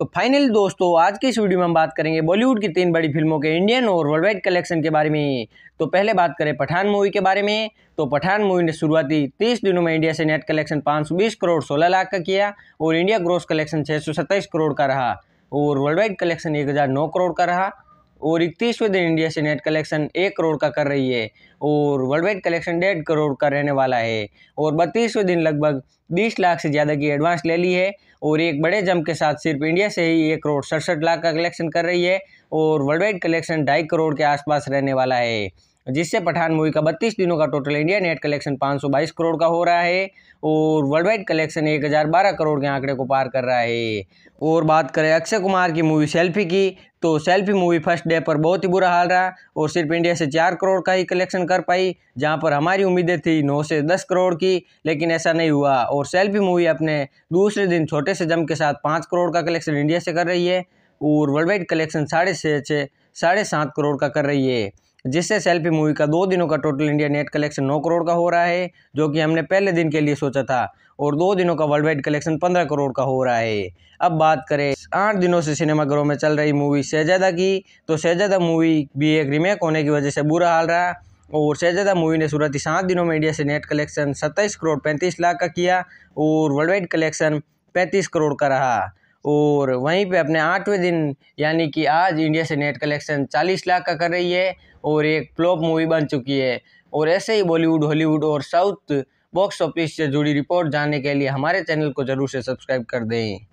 तो फाइनली दोस्तों आज की इस वीडियो में हम बात करेंगे बॉलीवुड की तीन बड़ी फिल्मों के इंडियन और वर्ल्ड वाइड कलेक्शन के बारे में तो पहले बात करें पठान मूवी के बारे में तो पठान मूवी ने शुरुआती 30 दिनों में इंडिया से नेट कलेक्शन 520 करोड़ 16 लाख का किया और इंडिया ग्रोस कलेक्शन छः करोड़ का रहा और वर्ल्ड वाइड कलेक्शन एक करोड़ का रहा और इकतीसवें दिन इंडिया से नेट कलेक्शन एक करोड़ का कर रही है और वर्ल्ड वाइड कलेक्शन डेढ़ करोड़ का रहने वाला है और बत्तीसवें दिन लगभग बीस लाख से ज़्यादा की एडवांस ले ली है और एक बड़े जम के साथ सिर्फ इंडिया से ही एक करोड़ सड़सठ लाख का कलेक्शन कर रही है और वर्ल्ड वाइड कलेक्शन ढाई करोड़ के आसपास रहने वाला है जिससे पठान मूवी का बत्तीस दिनों का total India net collection 522 crore का हो रहा है और वर्ल्ड वाइड कलेक्शन 1012 करोड़ के आंकड़े को पार कर रहा है और बात करें अक्षय कुमार की मूवी सेल्फी की तो सेल्फी मूवी फर्स्ट डे पर बहुत ही बुरा हाल रहा और सिर्फ इंडिया से चार करोड़ का ही कलेक्शन कर पाई जहां पर हमारी उम्मीदें थी नौ से दस करोड़ की लेकिन ऐसा नहीं हुआ और सेल्फी मूवी अपने दूसरे दिन छोटे से जम के साथ पाँच करोड़ का कलेक्शन इंडिया से कर रही है और वर्ल्ड वाइड कलेक्शन साढ़े छः साढ़े सात करोड़ का कर रही है जिससे सेल्फी मूवी का दो दिनों का टोटल इंडिया नेट कलेक्शन नौ करोड़ का हो रहा है जो कि हमने पहले दिन के लिए सोचा था और दो दिनों का वर्ल्ड वाइड कलेक्शन पंद्रह करोड़ का हो रहा है अब बात करें आठ दिनों से सिनेमाघरों में चल रही मूवी शहजादा की तो शहजादा मूवी भी एक रीमेक होने की वजह से बुरा हाल रहा और शहजादा मूवी ने शुरुआती सात दिनों में इंडिया से नेट कलेक्शन सत्ताईस करोड़ पैंतीस लाख का किया और वर्ल्ड वाइड कलेक्शन पैंतीस करोड़ का रहा और वहीं पे अपने आठवें दिन यानी कि आज इंडिया से नेट कलेक्शन 40 लाख का कर रही है और एक फ्लॉप मूवी बन चुकी है और ऐसे ही बॉलीवुड हॉलीवुड और साउथ बॉक्स ऑफिस से जुड़ी रिपोर्ट जानने के लिए हमारे चैनल को ज़रूर से सब्सक्राइब कर दें